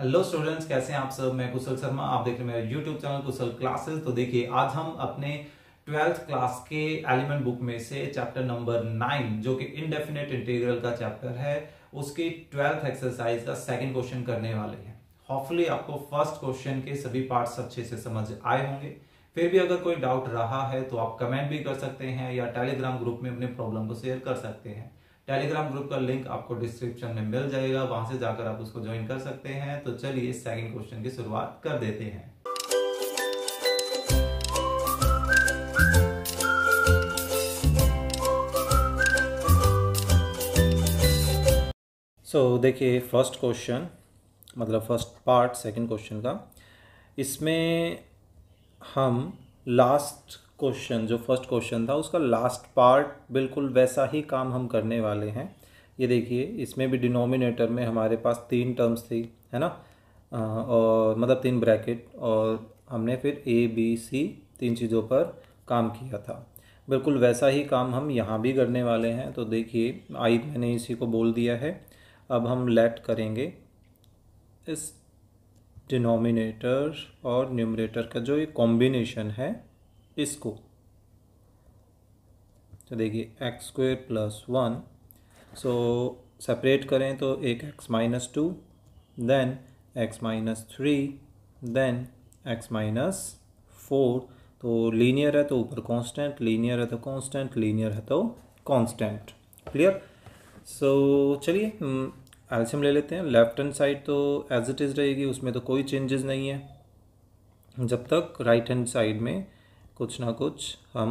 Hello students कैसे हैं आप सब मैं कुशल शर्मा आप देख रहे हैं मेरा यूट्यूब चैनल कुशल क्लासेस तो देखिए आज हम अपने ट्वेल्थ क्लास के एलिमेंट बुक में से चैप्टर नंबर नाइन जो कि इनडेफिनेट इंटीग्रल का चैप्टर है उसके ट्वेल्थ एक्सरसाइज का सेकंड क्वेश्चन करने वाले हैं होपफुली आपको फर्स्ट क्वेश्चन के सभी पार्ट अच्छे से समझ आए होंगे फिर भी अगर कोई डाउट रहा है तो आप कमेंट भी कर सकते हैं या टेलीग्राम ग्रुप में अपने प्रॉब्लम को शेयर कर सकते हैं टेलीग्राम ग्रुप का लिंक आपको डिस्क्रिप्शन में मिल जाएगा वहां से जाकर आप उसको ज्वाइन कर सकते हैं तो चलिए सेकंड क्वेश्चन की शुरुआत कर देते हैं सो so, देखिए फर्स्ट क्वेश्चन मतलब फर्स्ट पार्ट सेकंड क्वेश्चन का इसमें हम लास्ट क्वेश्चन जो फर्स्ट क्वेश्चन था उसका लास्ट पार्ट बिल्कुल वैसा ही काम हम करने वाले हैं ये देखिए इसमें भी डिनोमिनेटर में हमारे पास तीन टर्म्स थी है ना आ, और मतलब तीन ब्रैकेट और हमने फिर ए बी सी तीन चीज़ों पर काम किया था बिल्कुल वैसा ही काम हम यहाँ भी करने वाले हैं तो देखिए आई मैंने इसी को बोल दिया है अब हम लेट करेंगे इस डिनोमिनेटर और न्यूमरेटर का जो ये कॉम्बिनेशन है इसको तो देखिए x square plus one so separate करें तो एक x minus two then x minus three then x minus four तो लीनियर है तो ऊपर कांस्टेंट लीनियर है तो कांस्टेंट लीनियर है तो कांस्टेंट क्लियर सो चलिए एल्शियम ले लेते हैं लेफ्ट हैंड साइड तो एज इट इज़ रहेगी उसमें तो कोई चेंजेस नहीं है जब तक राइट हैंड साइड में कुछ ना कुछ हम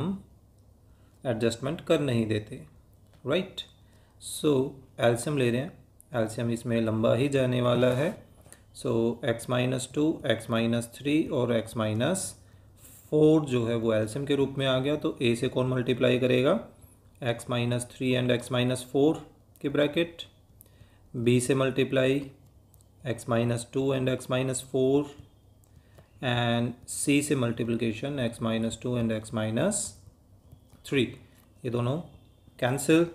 एडजस्टमेंट कर नहीं देते राइट सो एल्शियम ले रहे हैं एल्शियम इसमें लंबा ही जाने वाला है so x minus two x minus three और एक्स माइनस फोर जो है वो एल्शियम के रूप में आ गया तो ए से कौन मल्टीप्लाई करेगा x minus three and x minus four के ब्रैकेट बी से multiply x minus two and x minus four and C से multiplication x minus two and x minus three ये दोनों कैंसिल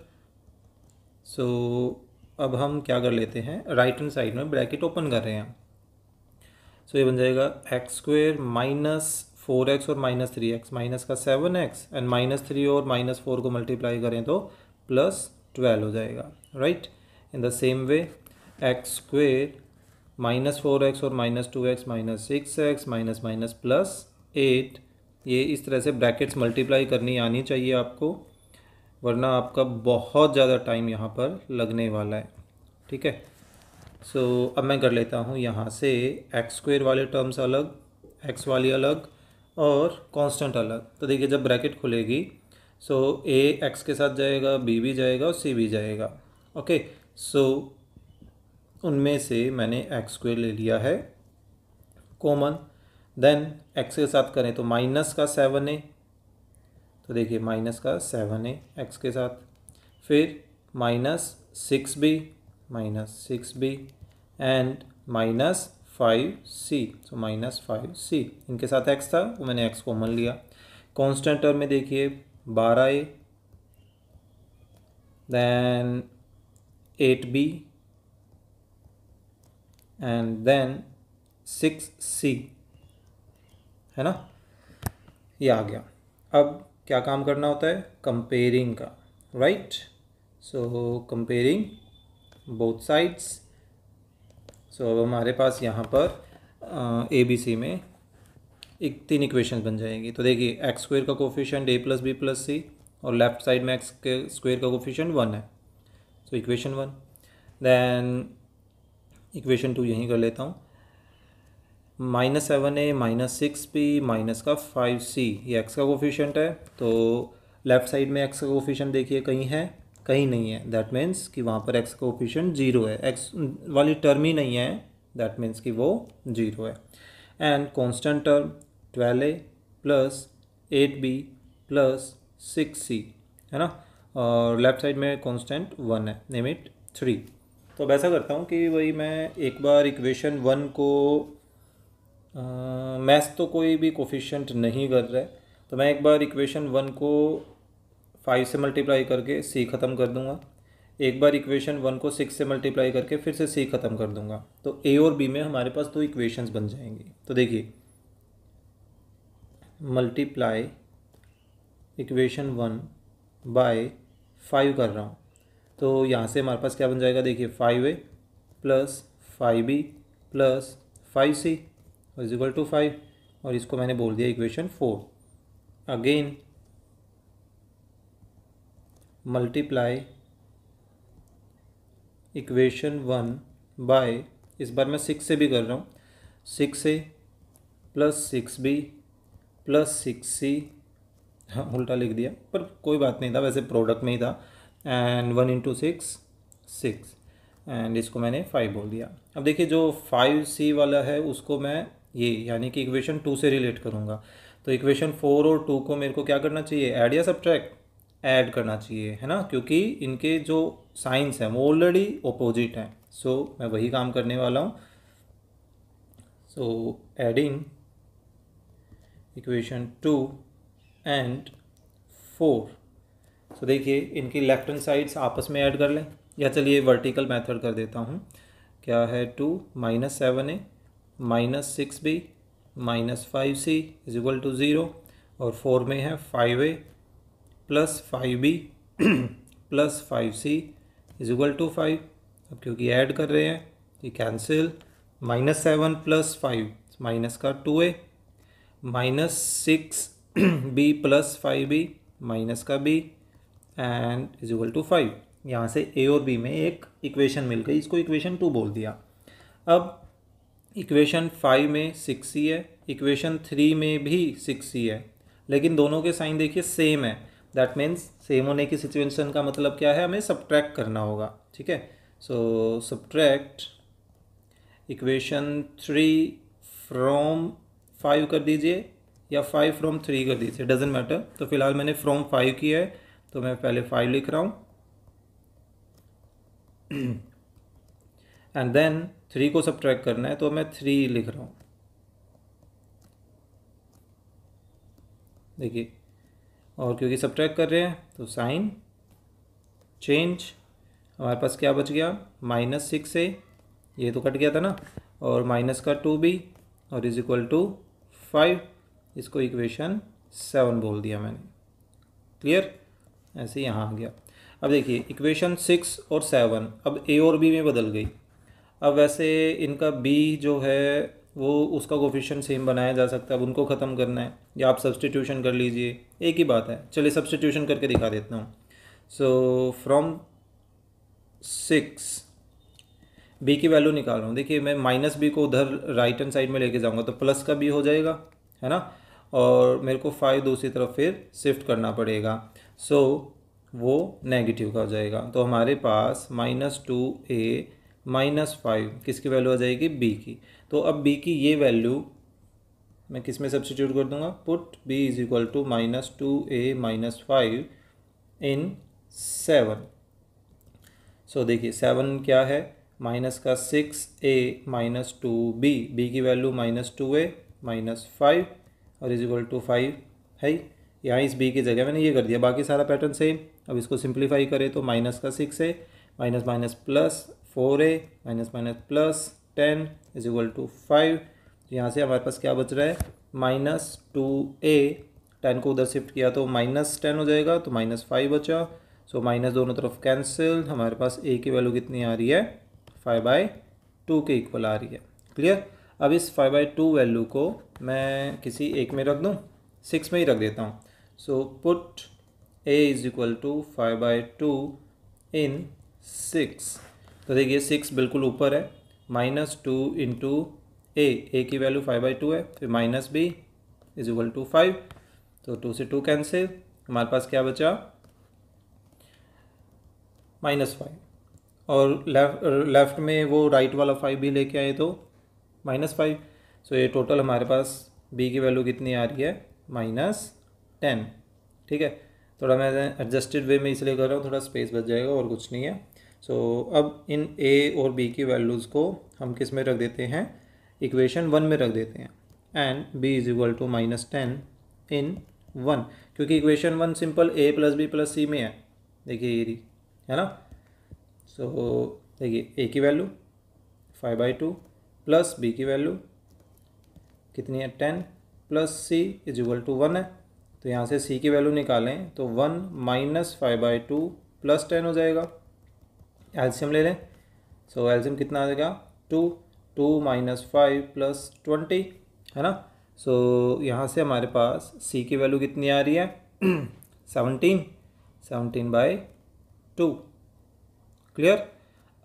सो so, अब हम क्या कर लेते हैं राइट हैंड साइड में ब्रैकेट ओपन कर रहे हैं सो so, ये बन जाएगा x square minus four x और माइनस थ्री एक्स माइनस का seven x and minus three और माइनस फोर को मल्टीप्लाई करें तो प्लस ट्वेल्व हो जाएगा right in the same way x square minus four x और minus two x minus six x minus minus plus eight ये इस तरह से ब्रैकेट्स मल्टीप्लाई करनी आनी चाहिए आपको वरना आपका बहुत ज़्यादा टाइम यहाँ पर लगने वाला है ठीक है सो so, अब मैं कर लेता हूँ यहाँ से एक्स स्क्वेयर वाले टर्म्स अलग एक्स वाली अलग और कांस्टेंट अलग तो देखिए जब ब्रैकेट खुलेगी सो ए एक्स के साथ जाएगा बी भी जाएगा और सी भी जाएगा ओके सो उनमें से मैंने एक्स स्क्वेयर ले लिया है कॉमन देन एक्स के साथ करें तो माइनस का सेवन ए तो देखिए माइनस का सेवन ए एक्स के साथ फिर minus six B minus six B and minus five C so तो माइनस फाइव सी इनके साथ एक्स था वो मैंने एक्स कॉमन लिया कॉन्स्टेंट टर्म में देखिए बारह A then eight B and then six C है ना ये आ गया अब क्या काम करना होता है कंपेयरिंग का right so comparing both sides so अब हमारे पास यहाँ पर ए बी सी में एक तीन इक्वेशन बन जाएंगी तो देखिए एक्स स्क्वेयर का coefficient A plus B plus सी और लेफ्ट साइड में एक्स के स्क्वेयर का कोफिशेंट वन है so equation one then equation two यहीं कर लेता हूँ minus seven A minus six P minus का फाइव सी ये एक्स का कोफिशेंट है तो लेफ्ट साइड में एक्स का कोफिशेंट देखिए कहीं है कहीं नहीं है दैट मीन्स कि वहाँ पर एक्स का कोफिशेंट जीरो है एक्स वाली टर्म ही नहीं है दैट मीन्स कि वो जीरो है and constant term twelve A plus eight B plus six C है ना और लेफ्ट साइड में कॉन्स्टेंट वन है लिमिट थ्री तो अब ऐसा करता हूँ कि वही मैं एक बार इक्वेशन वन को मैथ्स तो कोई भी कोफिशेंट नहीं कर रहा है तो मैं एक बार इक्वेशन वन को फाइव से मल्टीप्लाई करके सी ख़त्म कर दूंगा एक बार इक्वेशन वन को सिक्स से मल्टीप्लाई करके फिर से सी ख़त्म कर दूंगा तो ए और बी में हमारे पास दो इक्वेशंस बन जाएंगी तो देखिए multiply equation one by five कर रहा हूँ तो यहाँ से हमारे पास क्या बन जाएगा देखिए five A plus five B plus five C is equal to five और इसको मैंने बोल दिया equation four again multiply equation one by इस बार मैं सिक्स से भी कर रहा हूँ six A plus six B plus six C हाँ उल्टा लिख दिया पर कोई बात नहीं था वैसे प्रोडक्ट में ही था and one into six six and इसको मैंने फाइव बोल दिया अब देखिए जो फाइव सी वाला है उसको मैं ये यानी कि इक्वेशन टू से रिलेट करूँगा तो इक्वेशन फोर और टू को मेरे को क्या करना चाहिए ऐड या सब्ट्रैक्ट ऐड करना चाहिए है ना क्योंकि इनके जो साइंस हैं वो ऑलरेडी अपोजिट हैं सो so, मैं वही काम करने वाला हूँ so adding equation two and four so देखिए इनकी लेफ्ट हैंड साइड्स आपस में ऐड कर लें या चलिए वर्टिकल मेथड कर देता हूँ क्या है two minus seven A minus six B minus five C is equal to zero और फोर में है five A plus five B plus five C is equal to five अब क्योंकि ऐड कर रहे हैं ये cancel minus seven plus five minus का टू ए minus six B plus five B minus का B and is equal to five यहाँ से ए और बी में एक इक्वेशन मिल गई इसको इक्वेशन टू बोल दिया अब इक्वेशन फाइव में सिक्स ही है इक्वेशन थ्री में भी सिक्स ही है लेकिन दोनों के साइन देखिए सेम है दैट मीन्स सेम होने की सिचुएशन का मतलब क्या है हमें सब्ट्रैक्ट करना होगा ठीक है so subtract equation three from five कर दीजिए या फाइव फ्रॉम थ्री कर दीजिए डजेंट मैटर तो फिलहाल मैंने फ्रॉम फाइव किया है तो मैं पहले फाइव लिख रहा हूँ एंड देन थ्री को सब करना है तो मैं थ्री लिख रहा हूँ देखिए और क्योंकि सब कर रहे हैं तो साइन चेंज हमारे पास क्या बच गया माइनस सिक्स ए ये तो कट गया था ना और माइनस का टू बी और इज इक्वल टू फाइव इसको इक्वेशन सेवन बोल दिया मैंने क्लियर ऐसे यहाँ आ गया अब देखिए इक्वेशन सिक्स और सेवन अब ए और बी में बदल गई अब वैसे इनका बी जो है वो उसका कोफिशन सेम बनाया जा सकता है अब उनको ख़त्म करना है या आप सब्सटीट्यूशन कर लीजिए एक ही बात है चलिए सब्सटीट्यूशन करके दिखा देता हूँ सो फ्रॉम सिक्स बी की वैल्यू निकाल रहा हूँ देखिए मैं माइनस बी को उधर राइट हैंड साइड में लेके जाऊँगा तो प्लस का बी हो जाएगा है ना और मेरे को फाइव दूसरी तरफ फिर शिफ्ट करना पड़ेगा सो वो नेगेटिव का हो जाएगा तो हमारे पास माइनस टू ए माइनस फाइव किसकी वैल्यू आ जाएगी बी की तो अब बी की ये वैल्यू मैं किस में सब्सिट्यूट कर दूंगा put B is equal to minus two A minus five in seven so देखिए सेवन क्या है माइनस का six A minus two B B की वैल्यू माइनस टू ए माइनस फाइव और इज इक्वल टू फाइव है यहाँ इस बी की जगह मैंने ये कर दिया बाकी सारा पैटर्न सेम अब इसको सिंप्लीफाई करें तो माइनस का सिक्स है माइनस माइनस प्लस फोर है minus minus plus ten is equal to five तो यहाँ से हमारे पास क्या बच रहा है माइनस टू ए टेन को उधर शिफ्ट किया तो माइनस टेन हो जाएगा तो माइनस फाइव बचा सो माइनस दोनों तरफ कैंसिल हमारे पास ए की वैल्यू कितनी आ रही है फाइव बाई टू के इक्वल आ रही है क्लियर अब इस फाइव बाई टू वैल्यू को मैं किसी एक में रख दूँ सिक्स में ही रख देता हूँ so put a is equal to five by two in six तो देखिए सिक्स बिल्कुल ऊपर है minus two into A A की वैल्यू फाइव बाई टू है फिर minus B is equal to five तो टू से टू कैंसिल हमारे पास क्या बचा माइनस फाइव और लेफ्ट लेफ्ट में वो राइट वाला फाइव भी लेके आए तो माइनस फाइव सो ये टोटल हमारे पास बी की वैल्यू कितनी आ रही है माइनस टेन ठीक है थोड़ा मैं एडजस्टेड वे में इसलिए कर रहा हूँ थोड़ा स्पेस बच जाएगा और कुछ नहीं है सो so, अब इन ए और बी की वैल्यूज़ को हम किस में रख देते हैं इक्वेशन वन में रख देते हैं and B is equal to minus ten in one क्योंकि equation one simple A plus B plus C में है देखिए ये है ना सो so, देखिए ए की value five by two plus B की वैल्यू कितनी है ten plus C is equal to one है तो यहाँ से सी की वैल्यू निकालें तो one minus five by two plus ten हो जाएगा एल्शियम ले लें सो एल्शियम कितना आ जाएगा two two minus five plus twenty है ना सो so, यहाँ से हमारे पास सी की वैल्यू कितनी आ रही है seventeen seventeen by two clear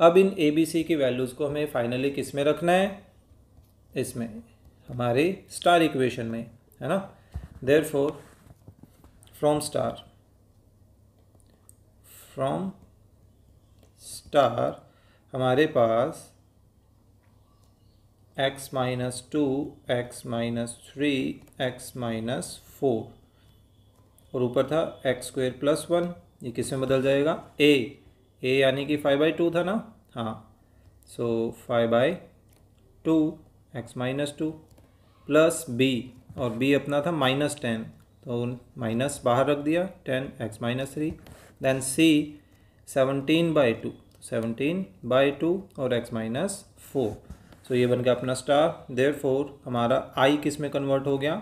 अब इन ए बी सी की वैल्यूज़ को हमें फाइनली किस में रखना है इसमें हमारे स्टार इक्वेशन में है ना therefore from star from star हमारे पास x minus two x minus three x minus four और ऊपर था एक्स स्क्वेयर प्लस वन ये किस में बदल जाएगा a a यानी कि फाइव बाई टू था ना हाँ so five by two x minus two plus B और b अपना था माइनस टेन तो माइनस बाहर रख दिया ten x minus three then C seventeen by two seventeen by two और एक्स माइनस फोर सो ये बन गया अपना स्टार देर फोर हमारा आई किस में कन्वर्ट हो गया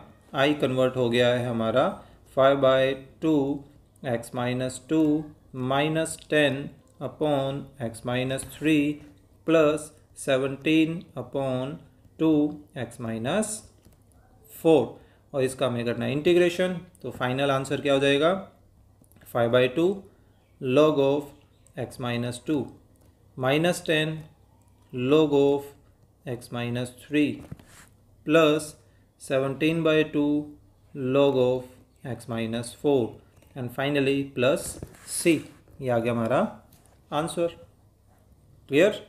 आई कन्वर्ट हो गया है हमारा five by two x minus two minus ten upon x minus three plus seventeen upon two x minus four और इसका हमें करना है इंटीग्रेशन तो फाइनल आंसर क्या हो जाएगा five by two log of x minus two minus ten log of x minus three plus seventeen by two log of x minus four and finally plus C ये आ गया हमारा answer clear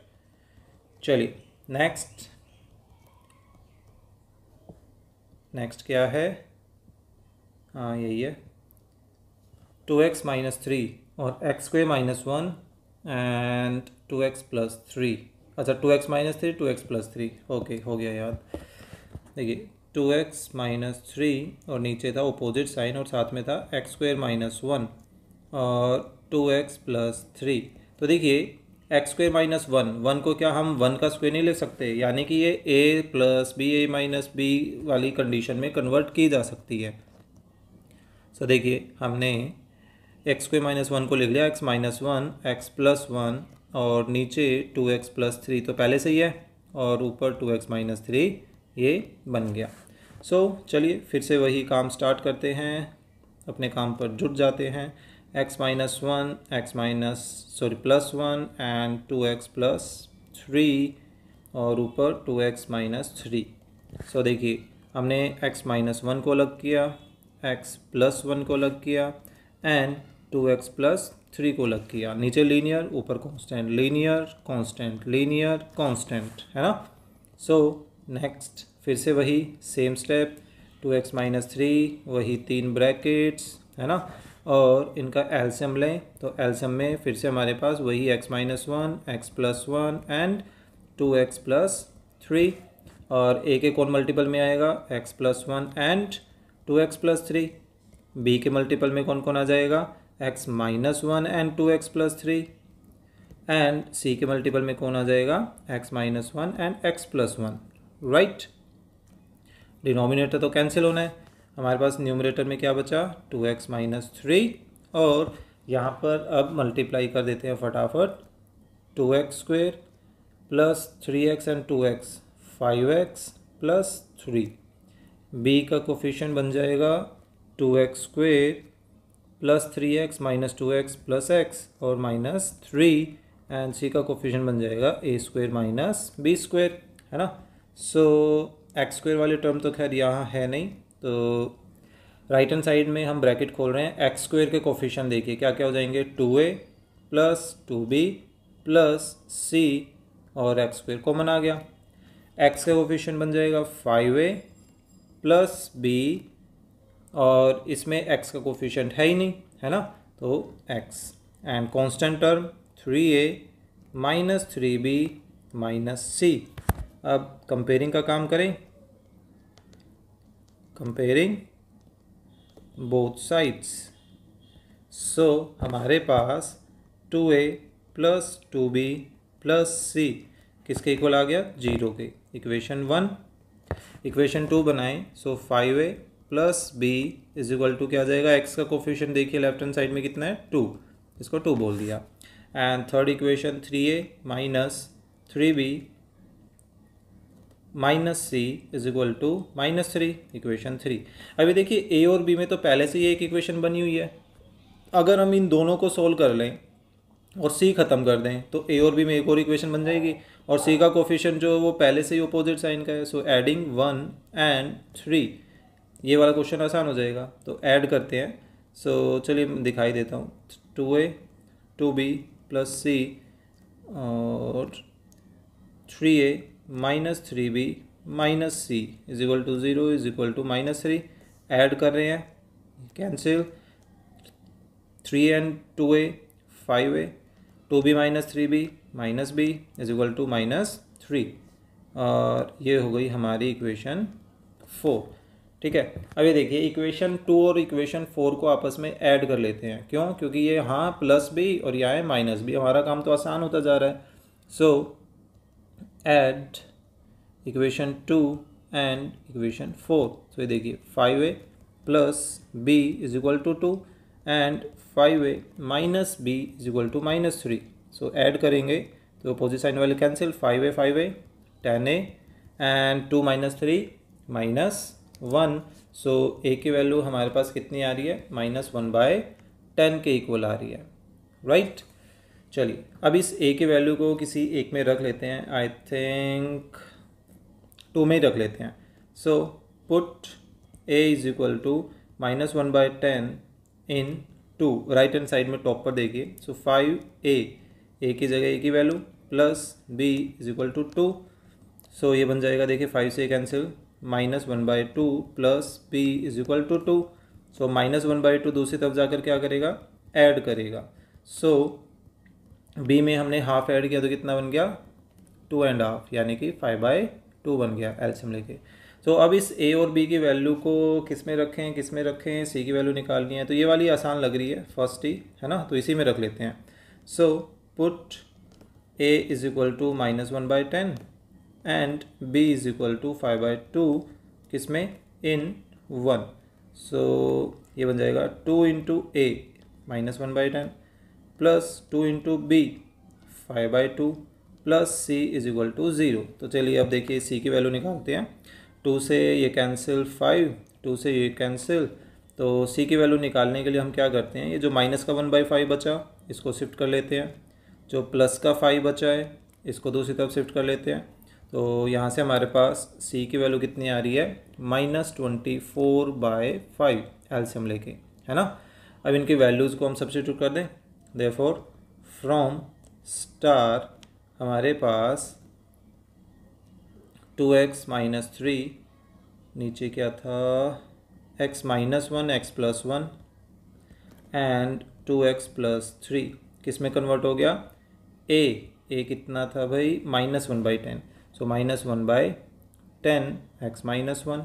चलिए next next क्या है हाँ यही है टू एक्स माइनस थ्री और x square minus one and two x plus three अच्छा two x minus three two x plus three okay हो गया याद देखिए टू एक्स माइनस थ्री और नीचे था ओपोजिट साइन और साथ में था एक्स स्क्वेयर माइनस वन और टू एक्स प्लस थ्री तो देखिए x square minus one one को क्या हम वन का स्क्वेयर नहीं ले सकते यानी कि ये A plus B A minus B वाली कंडीशन में कन्वर्ट की जा सकती है सो so, देखिए हमने एक्स स्क्वेयर माइनस वन को लिख लिया x minus one x plus one और नीचे टू एक्स प्लस थ्री तो पहले से ही है और ऊपर टू एक्स माइनस थ्री ये बन गया सो so, चलिए फिर से वही काम स्टार्ट करते हैं अपने काम पर जुट जाते हैं x minus 1 x minus sorry plus one and two x plus three और ऊपर two x minus three so देखिए हमने x माइनस वन को अलग किया x प्लस वन को अलग किया and two x plus three को अलग किया नीचे लीनियर ऊपर constant linear constant linear constant है ना सो so, नेक्स्ट फिर से वही same step two x minus three वही तीन ब्रैकेट्स है ना और इनका एल्शियम लें तो एल्शियम में फिर से हमारे पास वही x minus one x plus one and two x plus three और ए के कौन मल्टीपल में आएगा x plus one and two x plus three B के मल्टीपल में कौन कौन आ जाएगा x minus one and two x plus three and C के मल्टीपल में कौन आ जाएगा x minus one and x plus one right denominator तो कैंसिल होना है हमारे पास न्यूमरेटर में क्या बचा टू एक्स माइनस थ्री और यहाँ पर अब मल्टीप्लाई कर देते हैं फटाफट two x square plus three x and two x five x plus three b का कोफिशन बन जाएगा two x square plus three x minus two x plus x और माइनस थ्री एंड सी का coefficient बन जाएगा a square minus B square है ना so x square वाले टर्म तो खैर यहाँ है नहीं तो राइट हैंड साइड में हम ब्रैकेट खोल रहे हैं एक्स स्क्वेयर के कोफिशन देखिए क्या क्या हो जाएंगे टू ए प्लस टू बी प्लस सी और एक्स स्क्वेयर कॉमन आ गया एक्स का कोफिशन बन जाएगा फाइव ए प्लस बी और इसमें एक्स का कोफिशेंट है ही नहीं है ना तो x and constant term three a minus three b minus c अब कंपेयरिंग का काम करें कंपेयरिंग बोथ साइड्स सो हमारे पास टू ए प्लस टू बी प्लस सी किसके इक्वल आ गया जीरो के इक्वेशन वन इक्वेशन टू बनाएं so five A plus B is equal to क्या आ जाएगा एक्स का कोफिशन देखिए लेफ्ट हैंड साइड में कितना है टू इसको टू बोल दिया and third equation three a minus three b minus C is equal to minus three equation three अभी देखिए ए और बी में तो पहले से ही एक इक्वेशन बनी हुई है अगर हम इन दोनों को सोल्व कर लें और सी ख़त्म कर दें तो ए और बी में एक और इक्वेशन बन जाएगी और सी का कोफिशियंट जो है वो पहले से ही अपोजिट साइन का है so adding one and three ये वाला क्वेश्चन आसान हो जाएगा तो ऐड करते हैं सो so, चलिए दिखाई देता हूँ two a two B plus सी और three a minus three b minus C is equal to zero is equal to minus three add कर रहे हैं cancel three and two a five a two B minus three b minus B is equal to minus three और ये हो गई हमारी equation four ठीक है अब ये देखिए इक्वेशन टू और इक्वेशन फोर को आपस में ऐड कर लेते हैं क्यों क्योंकि ये हाँ प्लस भी और यहाँ है माइनस भी हमारा काम तो आसान होता जा रहा है so so, add equation two and equation four तो ये देखिए five A plus B is equal to two and five a minus B is equal to minus three so add करेंगे तो अपोजिट साइन वाले cancel five a five a ten a and two minus three minus one so ए की value हमारे पास कितनी आ रही है माइनस वन बाय टेन के इक्वल आ रही है राइट right? चलिए अब इस ए के वैल्यू को किसी एक में रख लेते हैं आई थिंक टू में ही रख लेते हैं so put A is equal to minus one by ten in two right hand side में टॉप पर देखिए सो फाइव ए ए की जगह ए की value plus B is equal to two so ये बन जाएगा देखिए फाइव से cancel minus one by two plus B is equal to two so minus one by two दूसरी तरफ जाकर क्या करेगा ऐड करेगा सो so, बी में हमने हाफ ऐड किया तो कितना बन गया टू एंड हाफ यानी कि फाइव बाई टू बन गया एल्सियम लेके तो अब इस ए और बी की वैल्यू को किस में रखें किस में रखें सी की वैल्यू निकालनी है तो ये वाली आसान लग रही है फर्स्ट ही है ना तो इसी में रख लेते हैं so put A is equal to minus one by ten and B is equal to five by two किस में इन वन सो ये बन जाएगा two into a minus one by ten plus two into b five by two plus C is equal to zero तो चलिए अब देखिए सी की वैल्यू निकालते हैं टू से ये कैंसिल फाइव टू से ये कैंसिल तो सी की वैल्यू निकालने के लिए हम क्या करते हैं ये जो माइनस का वन बाई फाइव बचा इसको शिफ्ट कर लेते हैं जो प्लस का फाइव बचा है इसको दूसरी तरफ शिफ्ट कर लेते हैं तो यहाँ से हमारे पास सी की वैल्यू कितनी आ रही है minus twenty four by five एल्सियम लेके है ना अब इनकी वैल्यूज़ को हम सब्सिट्यूट कर दें देफोर फ्रॉम स्टार हमारे पास टू एक्स माइनस थ्री नीचे क्या था x minus one x plus one and two x plus three किस में कन्वर्ट हो गया ए ए कितना था भाई minus one by ten so minus one by ten x minus one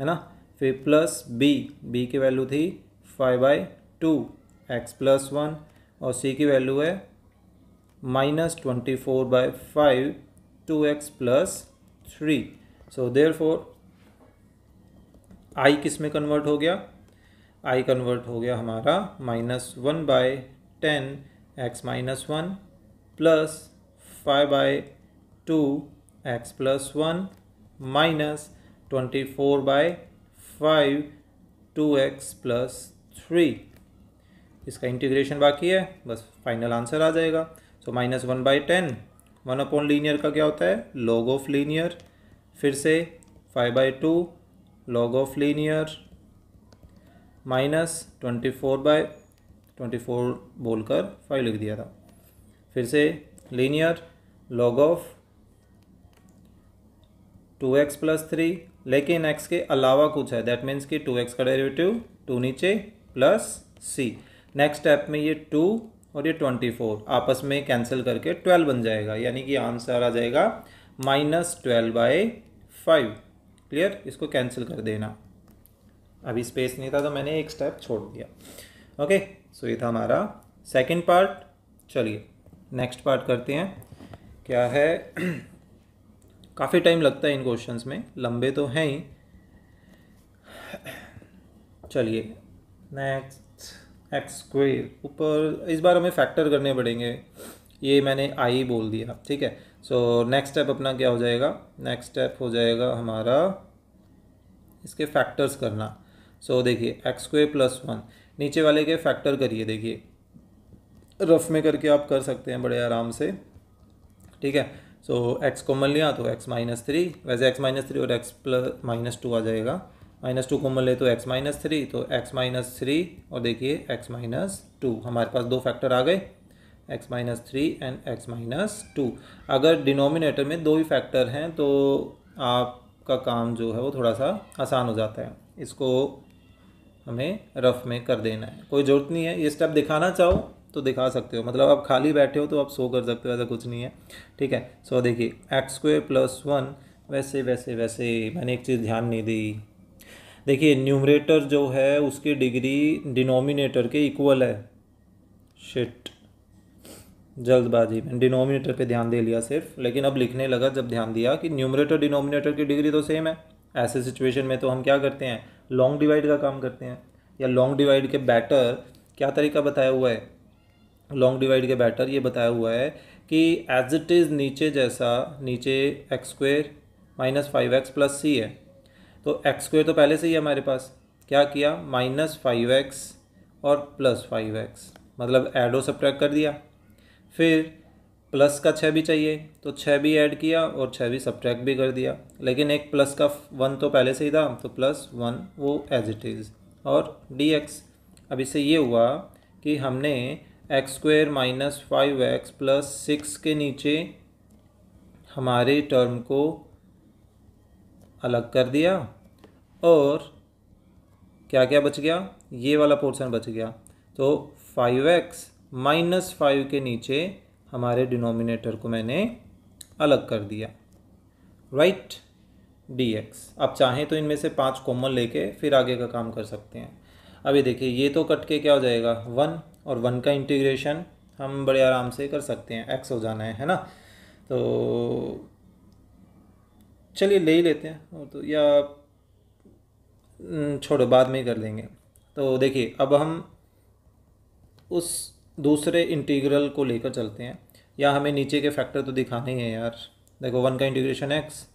है ना फिर प्लस बी बी की वैल्यू थी five by two x plus one और सी की वैल्यू है minus twenty four by five two x plus three so therefore I किस में कन्वर्ट हो गया आई कन्वर्ट हो गया हमारा minus one by ten x minus one plus five by two x plus one minus twenty four by five two x plus three इसका integration बाकी है बस फाइनल आंसर आ जाएगा so minus one by ten one upon linear का क्या होता है लॉग ऑफ लीनियर फिर से five by two log of linear minus twenty four by twenty four बोलकर फाइव लिख दिया था फिर से linear log of two x plus three लेकिन एक्स के अलावा कुछ है दैट मीन्स कि टू एक्स का डेरिवेटिव टू नीचे प्लस सी नेक्स्ट स्टेप में ये टू और ये ट्वेंटी फोर आपस में कैंसिल करके ट्वेल्व बन जाएगा यानी कि आंसर आ जाएगा minus twelve by five clear इसको कैंसिल कर देना अभी स्पेस नहीं था तो मैंने एक स्टेप छोड़ दिया ओके सो ये था हमारा सेकेंड पार्ट चलिए नेक्स्ट पार्ट करते हैं क्या है काफ़ी टाइम लगता है इन क्वेश्चंस में लंबे तो हैं ही चलिए नेक्स्ट एक्स स्क्वेयर ऊपर इस बार हमें फैक्टर करने पड़ेंगे ये मैंने आई बोल दिया ठीक है सो नेक्स्ट स्टेप अपना क्या हो जाएगा नेक्स्ट स्टेप हो जाएगा हमारा इसके फैक्टर्स करना सो देखिए एक्स स्क्वेयर प्लस वन नीचे वाले के फैक्टर करिए देखिए रफ में करके आप कर सकते हैं बड़े आराम से ठीक है सो एक्स कॉमन लिया तो एक्स माइनस थ्री वैसे एक्स माइनस थ्री और एक्स प्लस माइनस टू आ जाएगा माइनस टू कॉमन ले तो एक्स माइनस थ्री तो एक्स माइनस थ्री और देखिए एक्स माइनस टू हमारे पास दो फैक्टर आ गए x minus three and x minus two अगर डिनोमिनेटर में दो ही फैक्टर हैं तो आपका काम जो है वो थोड़ा सा आसान हो जाता है इसको हमें रफ में कर देना है कोई ज़रूरत नहीं है ये स्टेप दिखाना चाहो तो दिखा सकते हो मतलब आप खाली बैठे हो तो आप सो कर सकते हो ऐसा कुछ नहीं है ठीक है सो देखिए एक्स स्क्वेयर प्लस वन वैसे वैसे वैसे मैंने एक चीज़ ध्यान नहीं दी देखिए न्यूमरेटर जो है उसकी डिग्री डिनोमिनेटर के इक्वल है शिट जल्दबाजी में डिनोमिनेटर पे ध्यान दे लिया सिर्फ लेकिन अब लिखने लगा जब ध्यान दिया कि न्यूमरेटर डिनोमिनेटर की डिग्री तो सेम है ऐसे सिचुएशन में तो हम क्या करते हैं लॉन्ग डिवाइड का काम करते हैं या लॉन्ग डिवाइड के बैटर क्या तरीका बताया हुआ है लॉन्ग डिवाइड के बैटर ये बताया हुआ है कि एज इट इज़ नीचे जैसा नीचे x square minus five x plus सी है तो एक्स स्क्वेयर तो पहले से ही हमारे पास क्या किया माइनस फाइव एक्स और प्लस फाइव एक्स मतलब एड और सब्ट्रैक्ट कर दिया फिर प्लस का छः भी चाहिए तो छः भी ऐड किया और छः भी सब्ट्रैक्ट भी कर दिया लेकिन एक प्लस का वन तो पहले से ही था तो प्लस वन वो एज इट इज़ और डी एक्स अब इससे ये हुआ कि हमने x square minus five x plus six के नीचे हमारे टर्म को अलग कर दिया और क्या क्या बच गया ये वाला पोर्शन बच गया तो फाइव एक्स माइनस फाइव के नीचे हमारे डिनोमिनेटर को मैंने अलग कर दिया राइट डी एक्स आप चाहें तो इनमें से पांच कॉमन लेके फिर आगे का काम कर सकते हैं अभी देखिए ये तो कट के क्या हो जाएगा वन और वन का इंटीग्रेशन हम बड़े आराम से कर सकते हैं एक्स हो जाना है है ना तो चलिए ले ही लेते हैं तो या छोड़ो बाद में ही कर देंगे तो देखिए अब हम उस दूसरे इंटीग्रल को लेकर चलते हैं या हमें नीचे के फैक्टर तो दिखाने ही हैं यार देखो वन का इंटीग्रेशन एक्स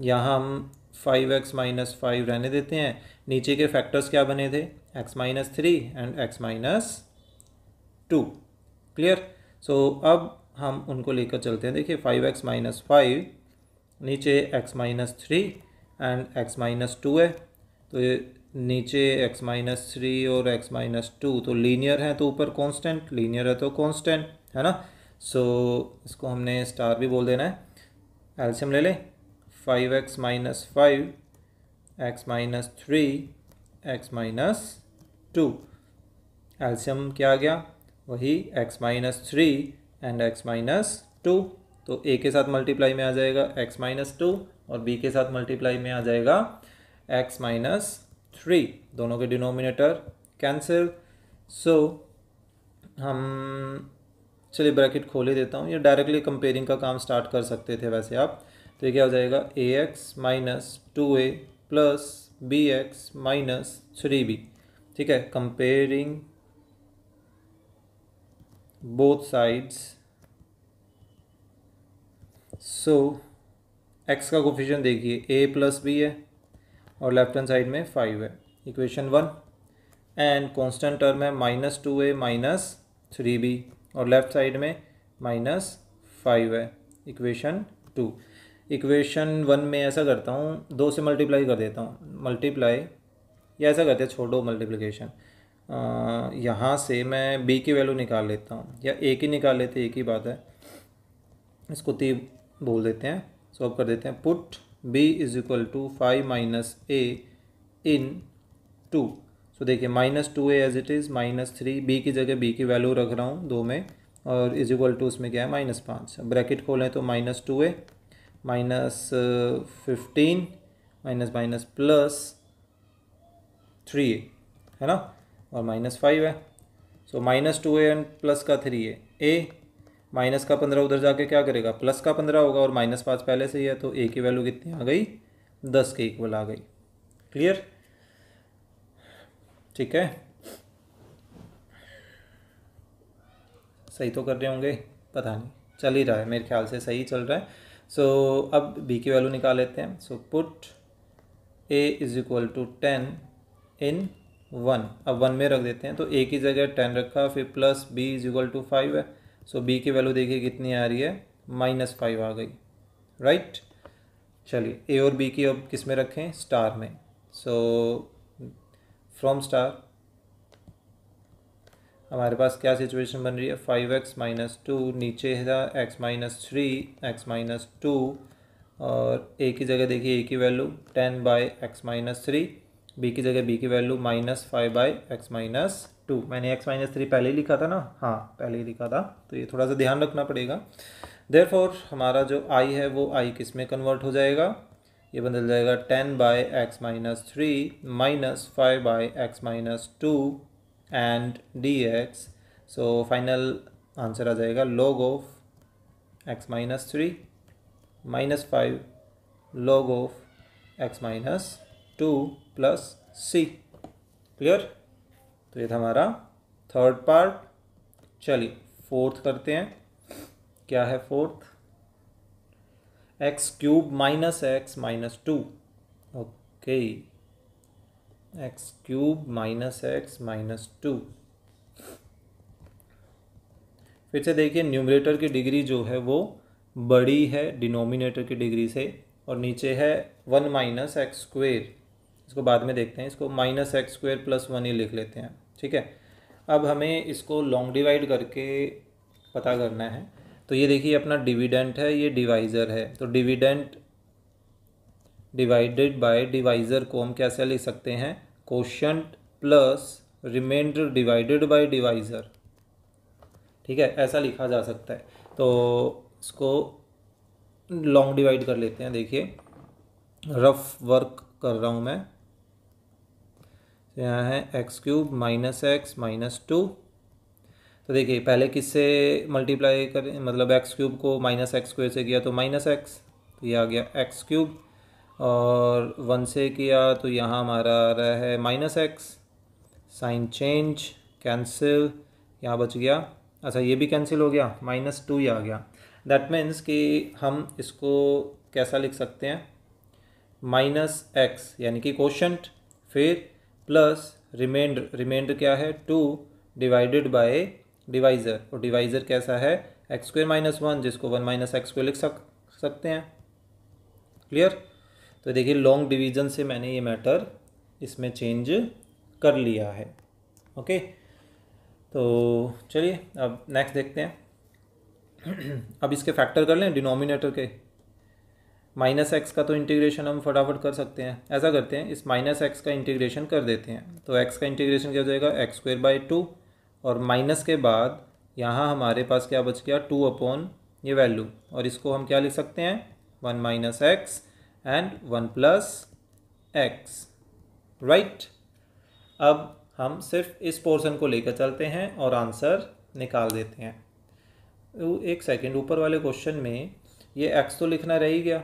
यहाँ हम फाइव एक्स माइनस फाइव रहने देते हैं नीचे के फैक्टर्स क्या बने थे x minus three and x minus two clear so अब हम उनको लेकर चलते हैं देखिए फाइव एक्स माइनस फाइव नीचे x minus three and x minus two है तो ये नीचे x माइनस थ्री और x माइनस टू तो लीनियर है तो ऊपर कांस्टेंट लीनियर है तो कांस्टेंट है ना सो so, इसको हमने स्टार भी बोल देना है एल्शियम ले लें five x minus five x minus three x minus two एल्शियम क्या आ गया वही x minus three and x minus two तो a के साथ मल्टीप्लाई में आ जाएगा x माइनस टू और b के साथ मल्टीप्लाई में आ जाएगा एक्स माइनस थ्री दोनों के डिनोमिनेटर कैंसिल सो हम चलिए ब्रैकेट खोले देता हूँ या डायरेक्टली कंपेयरिंग का काम स्टार्ट कर सकते थे वैसे आप तो ये क्या हो जाएगा a x minus two A plus B x minus three b ठीक है comparing both sides so x का कोफिशियन देखिए ए प्लस बी है और लेफ्ट हैंड साइड में फाइव है equation one and constant term है माइनस टू ए माइनस थ्री बी और लेफ्ट साइड में माइनस फाइव है इक्वेशन टू इक्वेशन वन में ऐसा करता हूँ दो से मल्टीप्लाई कर देता हूँ मल्टीप्लाई या ऐसा करते हैं छोड़ो मल्टीप्लिकेशन यहाँ से मैं बी की वैल्यू निकाल लेता हूँ या ए की निकाल लेते एक ही बात है इसको ती बोल देते हैं सॉल्व कर देते हैं put b is equal to five minus a in two so देखिए minus two a as it is minus three b की जगह बी की वैल्यू रख रहा हूँ दो में और इज इक्वल टू उसमें क्या है माइनस पाँच ब्रैकेट खोलें तो minus two A minus fifteen minus minus plus three a है ना और माइनस फाइव है so minus two a and plus का थ्री ए ए माइनस का पंद्रह उधर जाके क्या करेगा प्लस का पंद्रह होगा और माइनस पाँच पहले से ही है तो ए की वैल्यू कितनी आ गई दस के इक्वल आ गई क्लियर ठीक है सही तो कर रहे होंगे पता नहीं चल ही रहा है मेरे ख्याल से सही चल रहा है सो so, अब बी की वैल्यू निकाल लेते हैं so put A is equal to ten in one अब वन में रख देते हैं तो ए की जगह टेन रखा फिर plus B is equal to five है सो बी की वैल्यू देखिए कितनी आ रही है माइनस फाइव आ गई राइट चलिए ए और बी की अब किस में रखें स्टार में सो फ्रॉम स्टार हमारे पास क्या सिचुएशन बन रही है फाइव एक्स माइनस टू नीचे था x minus three x minus two और ए की जगह देखिए ए की value ten by x minus three b की जगह बी की value minus five by x minus two मैंने एक्स माइनस थ्री पहले ही लिखा था ना हाँ पहले ही लिखा था तो ये थोड़ा सा ध्यान रखना पड़ेगा देर हमारा जो आई है वो आई किस में कन्वर्ट हो जाएगा ये बदल जाएगा ten by x minus three minus five by x minus two and d x so final answer आ जाएगा log of x minus three minus five log of x minus two plus c clear तो ये था हमारा third part चलिए fourth करते हैं क्या है fourth x cube minus x minus two okay x cube minus x minus two फिर से देखिए न्यूमरेटर की डिग्री जो है वो बड़ी है डिनोमिनेटर की डिग्री से और नीचे है वन माइनस एक्स स्क्वेयर इसको बाद में देखते हैं इसको minus x square plus one ही लिख लेते हैं ठीक है अब हमें इसको लॉन्ग डिवाइड करके पता करना है तो ये देखिए अपना डिविडेंट है ये डिवाइज़र है तो डिविडेंट डिवाइडेड बाय डिवाइज़र को हम कैसे लिख सकते हैं question plus remainder divided by divisor ठीक है ऐसा लिखा जा सकता है तो इसको लॉन्ग डिवाइड कर लेते हैं देखिए रफ वर्क कर रहा हूँ मैं तो यहाँ है x cube minus x minus two तो देखिए पहले किससे मल्टीप्लाई करें मतलब एक्स क्यूब को माइनस एक्स स्क्वेयर से किया तो माइनस एक्स तो ये आ गया एक्स क्यूब और वन से किया तो यहाँ हमारा आ रहा है minus x sign change cancel यहाँ बच गया अच्छा ये भी कैंसिल हो गया माइनस टू ही आ गया दैट मीन्स कि हम इसको कैसा लिख सकते हैं माइनस एक्स यानी कि क्वेश्चन फिर प्लस रिमेंडर रिमेंडर क्या है टू डिवाइडेड बाय डिवाइज़र और डिवाइज़र कैसा है एक्स स्क्वेयर माइनस वन जिसको वन माइनस एक्स स्क्वेयर लिख सक सकते हैं क्लियर तो देखिए लॉन्ग डिवीजन से मैंने ये मैटर इसमें चेंज कर लिया है ओके तो चलिए अब नेक्स्ट देखते हैं अब इसके फैक्टर कर लें डिनोमिनेटर के माइनस एक्स का तो इंटीग्रेशन हम फटाफट कर सकते हैं ऐसा करते हैं इस माइनस एक्स का इंटीग्रेशन कर देते हैं तो एक्स का इंटीग्रेशन क्या हो जाएगा एक्स स्क्वेयर बाई टू और माइनस के बाद यहाँ हमारे पास क्या बच गया टू अपॉन ये वैल्यू और इसको हम क्या लिख सकते हैं one minus x and one plus x right अब हम सिर्फ इस पोर्शन को लेकर चलते हैं और आंसर निकाल देते हैं तो एक सेकेंड ऊपर वाले क्वेश्चन में ये एक्स तो लिखना रह ही गया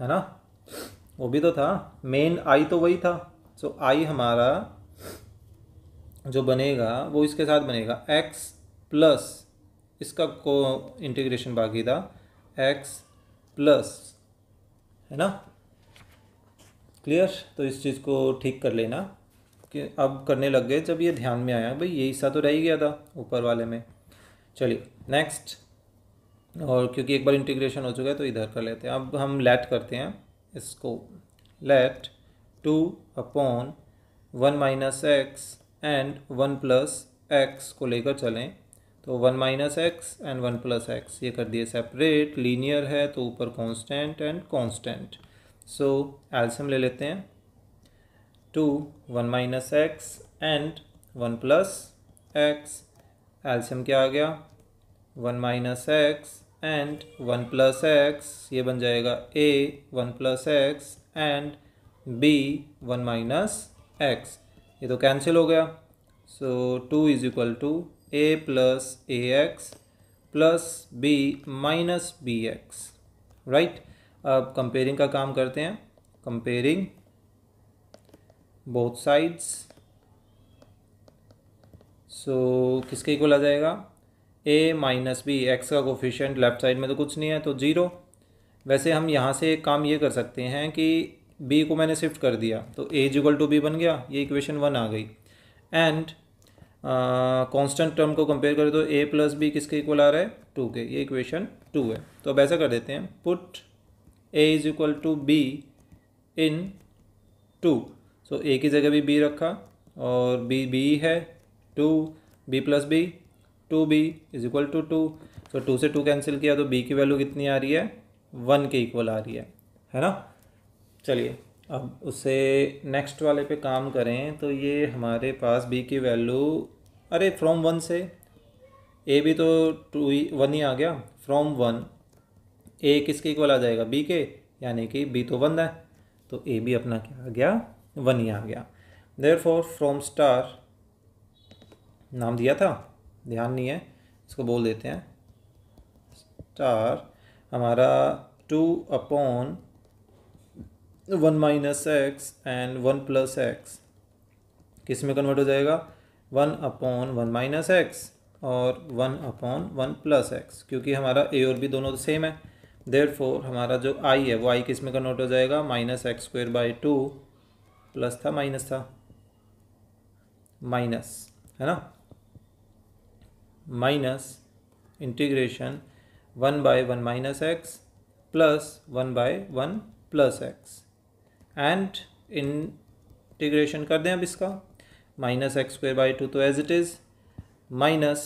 है ना वो भी तो था मेन आई तो वही था सो so, आई हमारा जो बनेगा वो इसके साथ बनेगा एक्स प्लस इसका को इंटीग्रेशन बाकी था एक्स प्लस है ना क्लियर तो इस चीज़ को ठीक कर लेना कि अब करने लग गए जब ये ध्यान में आया भाई ये हिस्सा तो रह ही गया था ऊपर वाले में चलिए नेक्स्ट और क्योंकि एक बार इंटीग्रेशन हो चुका है तो इधर कर लेते हैं अब हम लेट करते हैं इसको let two upon one minus x and one plus x को लेकर चलें तो one minus x and one plus x ये कर दिए सेपरेट लीनियर है तो ऊपर constant and constant so LCM ले लेते हैं two one minus x and one plus x LCM क्या आ गया one minus x and one plus x ये बन जाएगा A one plus x and B one minus x ये तो कैंसिल हो गया so two is equal to A plus A x plus B minus B x right अब comparing का काम करते हैं कंपेयरिंग बोथ साइड्स सो किसके इक्वल आ जाएगा ए माइनस बी एक्स का कोफिशेंट लेफ्ट साइड में तो कुछ नहीं है तो ज़ीरो वैसे हम यहाँ से एक काम ये कर सकते हैं कि बी को मैंने शिफ्ट कर दिया तो A is equal to B बन गया ये इक्वेशन वन आ गई एंड कांस्टेंट टर्म को कंपेयर करें तो ए प्लस बी किसके इक्वल आ रहा है टू के ये इक्वेशन टू है तो अब ऐसा कर देते हैं put A is equal to B in two so ए की जगह भी बी रखा और बी बी है two B plus B two B is equal to two तो टू से टू कैंसिल किया तो बी की वैल्यू कितनी आ रही है वन के इक्वल आ रही है है ना चलिए अब उसे नेक्स्ट वाले पे काम करें तो ये हमारे पास बी की वैल्यू अरे फ्रॉम वन से ए भी तो टू ही वन ही आ गया फ्रॉम वन ए किसके इक्वल आ जाएगा बी के यानी कि बी तो वन है तो ए भी अपना क्या आ गया वन ही आ गया फॉर फ्रॉम स्टार नाम दिया था ध्यान नहीं है इसको बोल देते हैं स्टार हमारा two upon one minus x and one plus x किस में कन्वर्ट हो जाएगा one upon one minus x और one upon one plus x क्योंकि हमारा ए और बी दोनों तो सेम है देर फोर हमारा जो आई है वो आई किस में कन्वर्ट हो जाएगा minus x square by two plus था माइनस था माइनस है ना minus integration one by one minus x plus one by one plus x and integration कर दें अब इसका minus x square by two तो एज इट इज़ माइनस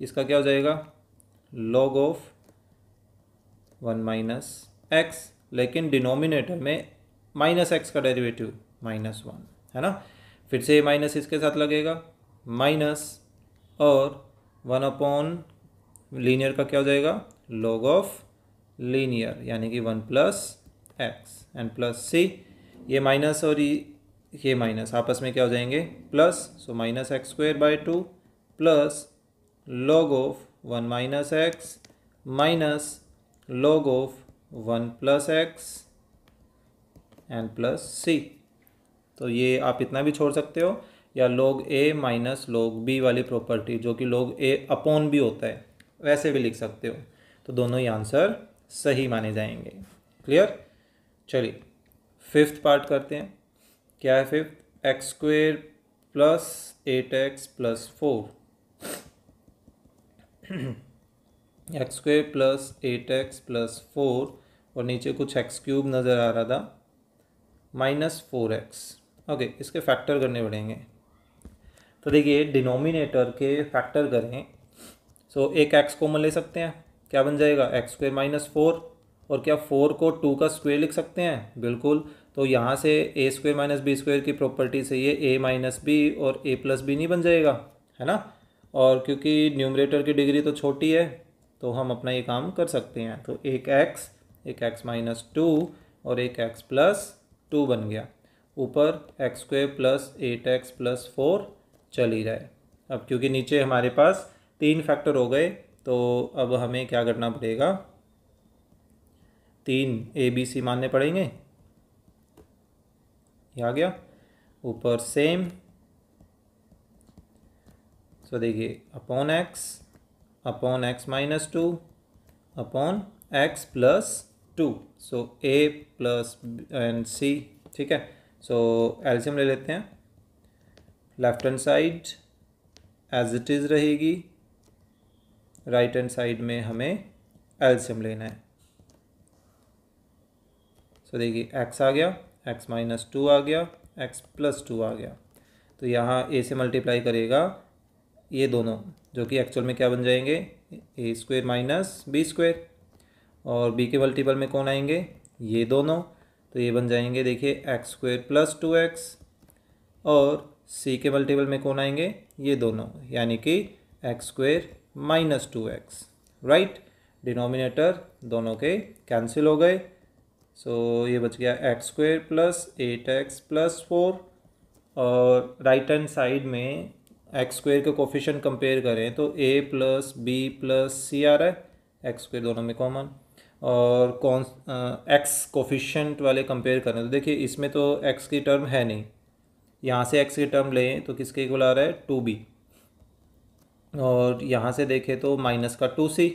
इसका क्या हो जाएगा log of one minus x लेकिन डिनोमिनेटर में माइनस एक्स का डेरिवेटिव माइनस वन है ना फिर से ये माइनस इसके साथ लगेगा माइनस और वन अपॉन लीनियर का क्या हो जाएगा लॉग ऑफ लीनियर यानी कि one plus x and plus C ये माइनस और ये माइनस आपस में क्या हो जाएंगे plus so minus x square by two plus log of one minus x minus log of one plus x and plus C तो ये आप इतना भी छोड़ सकते हो या log A minus log B वाली प्रॉपर्टी जो कि लोग ए अपॉन भी होता है वैसे भी लिख सकते हो तो दोनों ही आंसर सही माने जाएंगे क्लियर चलिए फिफ्थ पार्ट करते हैं क्या है fifth x square plus eight x plus four x square plus eight x plus four और नीचे कुछ एक्स क्यूब नज़र आ रहा था माइनस फोर एक्स ओके इसके फैक्टर करने पड़ेंगे तो देखिए डिनोमिनेटर के फैक्टर करें सो so, एक एक्स कॉमन ले सकते हैं क्या बन जाएगा एक्स स्क्वेयर माइनस फोर और क्या फोर को टू का स्क्वेयर लिख सकते हैं बिल्कुल तो यहाँ से A square minus B square की प्रॉपर्टी से ये ए माइनस बी और ए प्लस बी नहीं बन जाएगा है ना और क्योंकि न्यूमरेटर की डिग्री तो छोटी है तो हम अपना ये काम कर सकते हैं तो एक एक्स एक एक्स माइनस टू और एक एक्स प्लस टू बन गया ऊपर x square plus eight x plus four चल ही रहा है अब क्योंकि नीचे हमारे पास तीन फैक्टर हो गए तो अब हमें क्या करना पड़ेगा तीन ए बी सी मानने पड़ेंगे ये आ गया ऊपर सेम सो देखिए upon x upon x minus two upon x plus two so A plus and C ठीक है सो एल्शियम ले लेते हैं left hand side as it is रहेगी राइट हैंड साइड में हमें एल्शियम लेना है सो so, देखिए एक्स आ गया एक्स माइनस टू आ गया एक्स प्लस टू आ गया तो यहाँ ए से मल्टीप्लाई करेगा ये दोनों जो कि एक्चुअल में क्या बन जाएंगे A square minus B square और बी के मल्टीपल में कौन आएंगे ये दोनों तो ये बन जाएंगे देखिए x square plus two x और सी के बल टेबल में कौन आएंगे ये दोनों यानी कि x square minus two x right denominator दोनों के कैंसिल हो गए सो so, ये बच गया x square plus eight x plus four और राइट हैंड साइड में एक्स स्क्वेयर के कोफिशन कंपेयर करें तो A plus B plus C आ रहा है एक्स स्क्वेयर दोनों में कॉमन और कौन एक्स कोफिशेंट वाले कंपेयर करें तो देखिए इसमें तो एक्स की टर्म है नहीं यहाँ से एक्स की टर्म लें तो किसके इक्वल आ रहा है टू बी और यहाँ से देखें तो माइनस का टू सी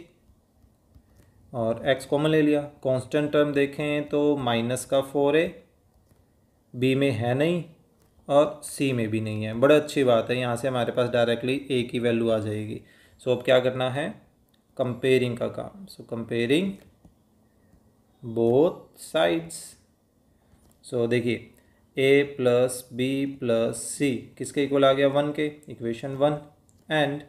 और एक्स कॉमन ले लिया कांस्टेंट टर्म देखें तो माइनस का फोर ए बी में है नहीं और सी में भी नहीं है बड़ा अच्छी बात है यहाँ से हमारे पास डायरेक्टली ए की वैल्यू आ जाएगी सो अब क्या करना है कंपेयरिंग का काम so comparing both sides so देखिए ए प्लस बी प्लस सी किसके इक्वल आ गया वन के equation one and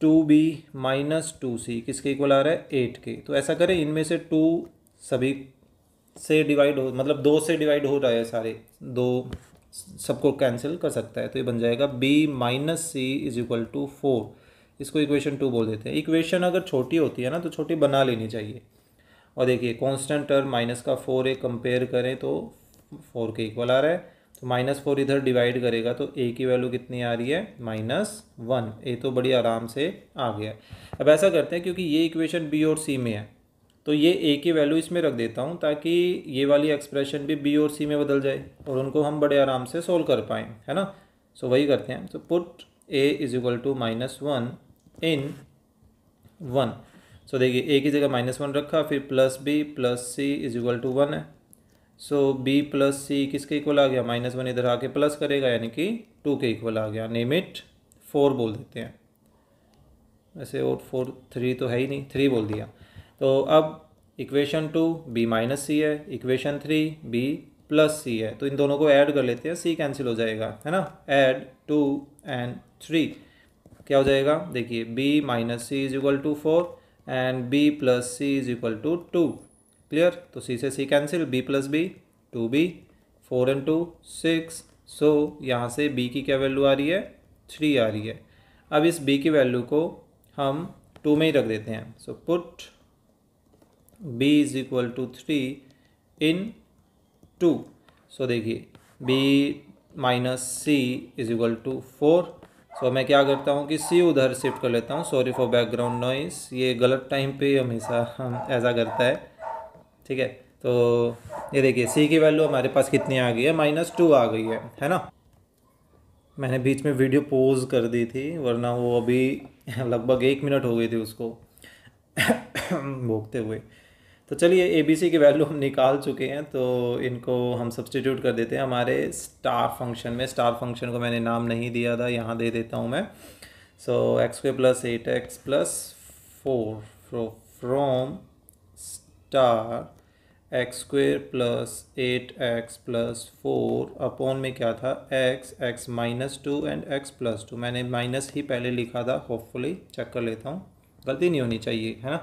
two B minus two C किसके इक्वल आ रहा है एट के तो ऐसा करें इनमें से टू सभी से डिवाइड हो मतलब दो से डिवाइड हो रहा है सारे दो सबको कैंसिल कर सकता है तो ये बन जाएगा B minus C is equal to four इसको इक्वेशन टू बोल देते हैं इक्वेशन अगर छोटी होती है ना तो छोटी बना लेनी चाहिए और देखिए कॉन्स्टेंट टर्म माइनस का फोर ए कंपेयर करें तो फोर के इक्वल आ रहा है तो माइनस फोर इधर डिवाइड करेगा तो ए की वैल्यू कितनी आ रही है माइनस वन ए तो बड़ी आराम से आ गया अब ऐसा करते हैं क्योंकि ये इक्वेशन बी और सी में है तो ये ए की वैल्यू इसमें रख देता हूँ ताकि ये वाली एक्सप्रेशन भी बी और सी में बदल जाए और उनको हम बड़े आराम से सोल्व कर पाएँ है ना सो वही करते हैं तो put A is equal to minus one in one so देखिए ए की जगह माइनस वन रखा फिर plus B plus C is equal to one है सो बी प्लस सी किसके इक्वल आ गया माइनस वन इधर आके प्लस करेगा यानी कि टू के इक्वल आ गया नेम इट फोर बोल देते हैं वैसे और फोर थ्री तो है ही नहीं थ्री बोल दिया तो अब equation two B minus C है इक्वेशन थ्री बी प्लस सी है तो इन दोनों को ऐड कर लेते हैं सी कैंसिल हो जाएगा है ना ऐड टू एंड थ्री क्या हो जाएगा देखिए B minus C is equal to four and B plus C is equal to two clear तो सी से C cancel B plus B two B four in two six so यहाँ से B की क्या वैल्यू आ रही है three आ रही है अब इस बी की वैल्यू को हम टू में ही रख देते हैं so put B is equal to three in two so देखिए B minus C is equal to four so मैं क्या करता हूँ कि सी उधर शिफ्ट कर लेता हूँ सॉरी फॉर बैकग्राउंड नॉइस ये गलत टाइम पे हमेशा हम ऐसा करता है ठीक है तो ये देखिए सी की वैल्यू हमारे पास कितनी आ गई है माइनस टू आ गई है है ना मैंने बीच में वीडियो पोज कर दी थी वरना वो अभी लगभग एक मिनट हो गई थी उसको भोगते हुए तो चलिए ए बी सी की वैल्यू हम निकाल चुके हैं तो इनको हम सब्सटीट्यूट कर देते हैं हमारे स्टार फंक्शन में स्टार फंक्शन को मैंने नाम नहीं दिया था यहाँ दे देता हूँ मैं सो एक्स के plus eight x plus four from star x square plus eight x plus four upon में क्या था x x minus two and x plus two मैंने माइनस ही पहले लिखा था होपफुली चेक कर लेता हूँ गलती नहीं होनी चाहिए है ना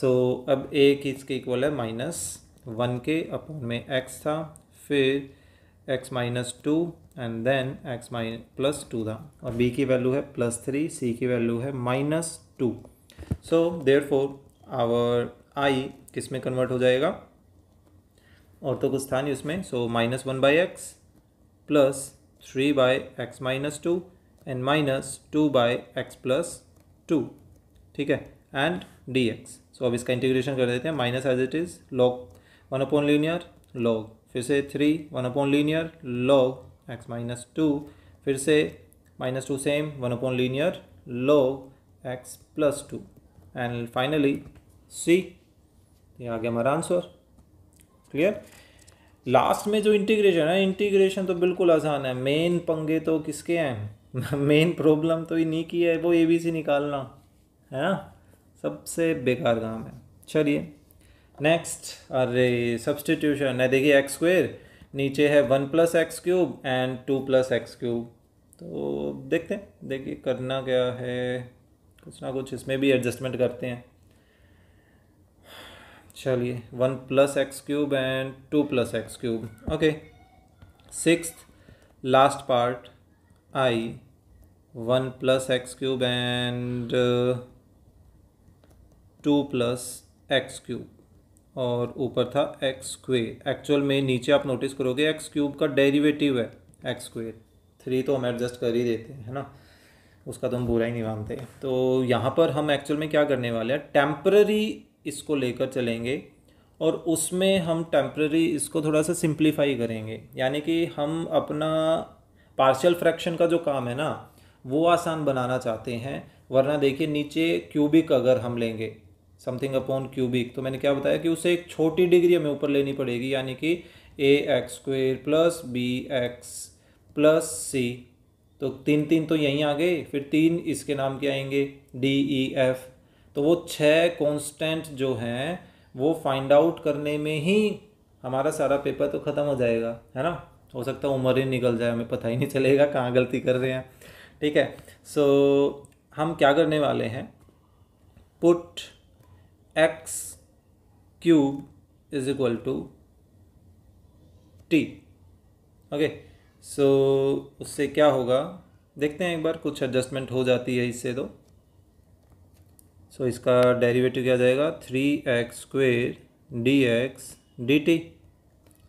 सो so, अब ए किसके इक्वल है माइनस वन के अपॉन में एक्स था फिर x minus two and then x mine plus two था और बी की वैल्यू है प्लस थ्री सी की वैल्यू है minus two so therefore our I किस में कन्वर्ट हो जाएगा और तो कुछ था नहीं उसमें so minus one by x plus three by x minus two and minus two by x plus two ठीक है एंड डी एक्स सो अब इसका इंटीग्रेशन कर देते हैं minus as it is log one upon linear log फिर से three one upon linear log x minus two फिर से minus two same one upon linear log x plus two and finally C ये आ गया हमारा आंसर क्लियर लास्ट में जो इंटीग्रेशन है इंटीग्रेशन तो बिल्कुल आसान है मेन पंगे तो किसके हैं मेन प्रॉब्लम तो इन्हीं की है वो ए बी सी निकालना है ना सबसे बेकार काम है चलिए नेक्स्ट अरे सब्सटीट्यूशन है देखिए एक्स स्क्वेयर नीचे है one plus x cube and two plus x cube तो देखते हैं देखिए करना क्या है कुछ ना कुछ इसमें भी एडजस्टमेंट करते हैं चलिए one plus x cube and two plus x cube okay six last part I one plus x cube and two plus x cube और ऊपर था एक्स स्क्वेयर एक्चुअल में नीचे आप नोटिस करोगे एक्स क्यूब का डेरिवेटिव है एक्स स्क्वेयर थ्री तो हम एडजस्ट कर ही देते हैं है ना उसका तो हम बुरा ही नहीं मानते तो यहाँ पर हम एक्चुअल में क्या करने वाले हैं टेम्प्ररी इसको लेकर चलेंगे और उसमें हम टेम्प्ररी इसको थोड़ा सा सिंप्लीफाई करेंगे यानी कि हम अपना पार्शियल फ्रैक्शन का जो काम है ना वो आसान बनाना चाहते हैं वरना देखिए नीचे क्यूबिक अगर हम लेंगे समथिंग अपॉन क्यूबिक तो मैंने क्या बताया कि उसे एक छोटी डिग्री हमें ऊपर लेनी पड़ेगी यानी कि A x square plus B x plus C तो तीन तीन तो यहीं आ गए फिर तीन इसके नाम के आएंगे डी ई एफ तो वो छः कॉन्स्टेंट जो हैं वो फाइंड आउट करने में ही हमारा सारा पेपर तो ख़त्म हो जाएगा है ना हो सकता है उम्र ही निकल जाए हमें पता ही नहीं चलेगा कहाँ गलती कर रहे हैं ठीक है सो so, हम क्या करने वाले हैं put x cube is equal to t okay so उससे क्या होगा देखते हैं एक बार कुछ एडजस्टमेंट हो जाती है इससे तो तो इसका डेरिवेटिव क्या जाएगा three x square d x d t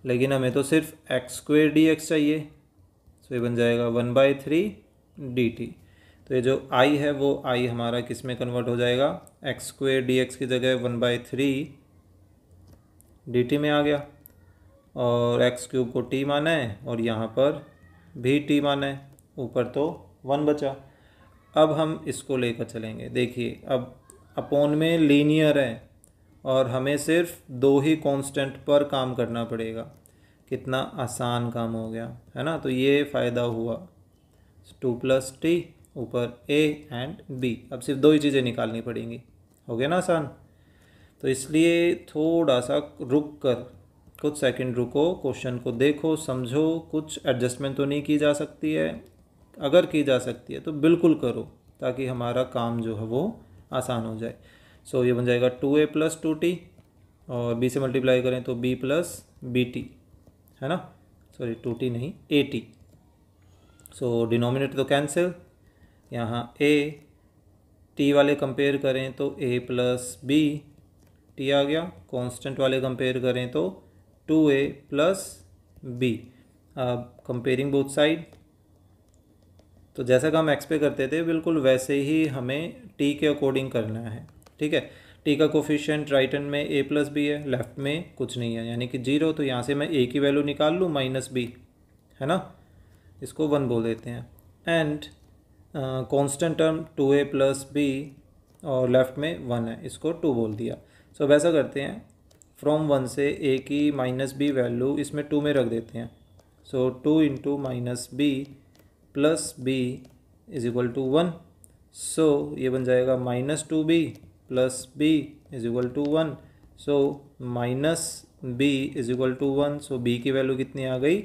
लेकिन हमें तो सिर्फ एक्स स्क्वेयर डी एक्स चाहिए सो तो ये बन जाएगा one by three d t तो ये जो आई है वो आई हमारा किस में कन्वर्ट हो जाएगा एक्स स्क्वेयर डी एक्स की जगह one by three d t में आ गया और एक्स क्यूब को टी माना है और यहाँ पर भी टी माना है ऊपर तो वन बचा अब हम इसको लेकर चलेंगे देखिए अब अपॉन में लीनियर है और हमें सिर्फ दो ही कांस्टेंट पर काम करना पड़ेगा कितना आसान काम हो गया है ना तो ये फ़ायदा हुआ टू प्लस टी ऊपर ए एंड बी अब सिर्फ दो ही चीज़ें निकालनी पड़ेंगी हो गया ना आसान तो इसलिए थोड़ा सा रुक कर कुछ सेकंड रुको क्वेश्चन को देखो समझो कुछ एडजस्टमेंट तो नहीं की जा सकती है अगर की जा सकती है तो बिल्कुल करो ताकि हमारा काम जो है वो आसान हो जाए सो so, ये बन जाएगा टू ए प्लस टू टी और बी से मल्टीप्लाई करें तो बी प्लस बी टी है ना सॉरी टू टी नहीं ए टी सो डिनोमिनेटर तो कैंसिल यहाँ ए टी वाले कंपेयर करें तो ए प्लस बी टी आ गया कांस्टेंट वाले कंपेयर करें तो टू ए प्लस बी अब कंपेयरिंग बोथ साइड तो जैसा कि हम एक्सपेक्ट करते थे बिल्कुल वैसे ही हमें टी के अकॉर्डिंग करना है ठीक है टी का कोफिशियंट राइट हैंड में ए प्लस बी है लेफ्ट में कुछ नहीं है यानी कि जीरो तो यहाँ से मैं ए की वैल्यू निकाल लूँ माइनस बी है ना इसको वन बोल देते हैं and constant term two A plus B और लेफ्ट में वन है इसको टू बोल दिया सो so, वैसा करते हैं फ्रॉम वन से ए की माइनस बी वैल्यू इसमें टू में रख देते हैं so two into minus B plus B is equal to one so so, ये बन जाएगा minus two B plus B is equal to one so minus B is equal to one so B की value कितनी आ गई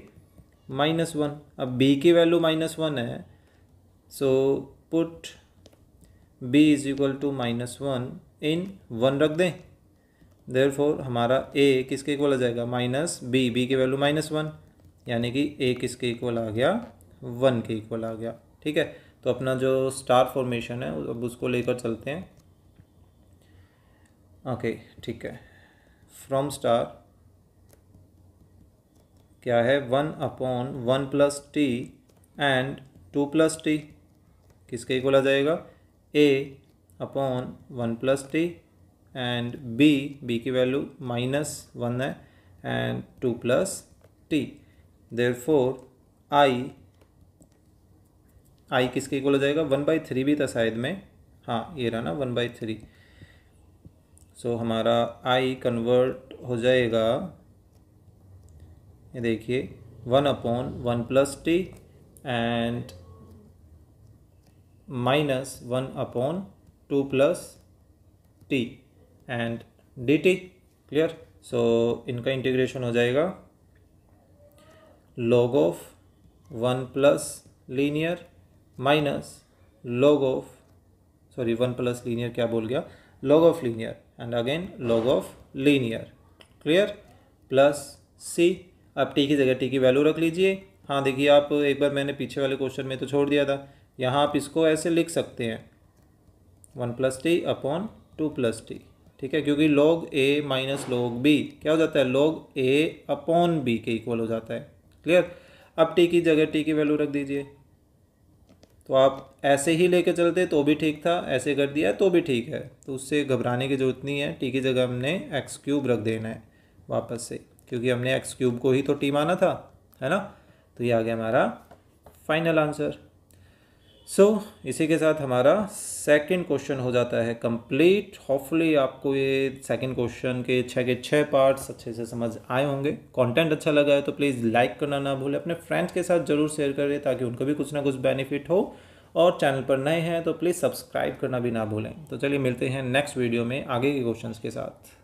minus one अब B की value minus one है so put B is equal to minus one in one रख दें देर four हमारा ए किसके इक्वल आ जाएगा माइनस बी बी की वैल्यू माइनस वन यानी कि ए किसके इक्वल आ गया वन के इक्वल आ गया ठीक है तो अपना जो स्टार फॉर्मेशन है अब उसको लेकर चलते हैं ओके ठीक है फ्रॉम स्टार क्या है one upon one plus T and two plus T किसके इक्वल आ जाएगा A upon one plus T and B B की वैल्यू माइनस वन है and two plus T therefore I I किसके equal हो जाएगा वन बाई थ्री भी था शायद में हाँ ये रहा ना वन बाई थ्री सो हमारा आई कन्वर्ट हो जाएगा ये देखिए one upon one plus T and minus one upon two plus T and D T clear so इनका इंटीग्रेशन हो जाएगा log of one plus linear minus log of sorry one plus linear क्या बोल गया log of linear and again log of linear clear plus C आप T की जगह T की वैल्यू रख लीजिए हाँ देखिए आप एक बार मैंने पीछे वाले क्वेश्चन में तो छोड़ दिया था यहाँ आप इसको ऐसे लिख सकते हैं one plus T upon two plus T ठीक है क्योंकि log A minus log B क्या हो जाता है लॉग ए अपॉन बी के इक्वल हो जाता है क्लियर अब टी की जगह टी की वैल्यू रख दीजिए तो आप ऐसे ही लेके चलते तो भी ठीक था ऐसे कर दिया तो भी ठीक है तो उससे घबराने की जरूरत नहीं है टी की जगह हमने एक्स क्यूब रख देना है वापस से क्योंकि हमने एक्स क्यूब को ही तो टी माना था है ना तो ये आ गया हमारा फाइनल आंसर सो so, इसी के साथ हमारा सेकंड क्वेश्चन हो जाता है कंप्लीट होपफुली आपको ये सेकंड क्वेश्चन के छः के छः पार्ट्स अच्छे से समझ आए होंगे कंटेंट अच्छा लगा है तो प्लीज़ लाइक करना ना भूलें अपने फ्रेंड्स के साथ जरूर शेयर करें ताकि उनको भी कुछ ना कुछ बेनिफिट हो और चैनल पर नए हैं तो प्लीज़ सब्सक्राइब करना भी ना भूलें तो चलिए मिलते हैं नेक्स्ट वीडियो में आगे के क्वेश्चन के साथ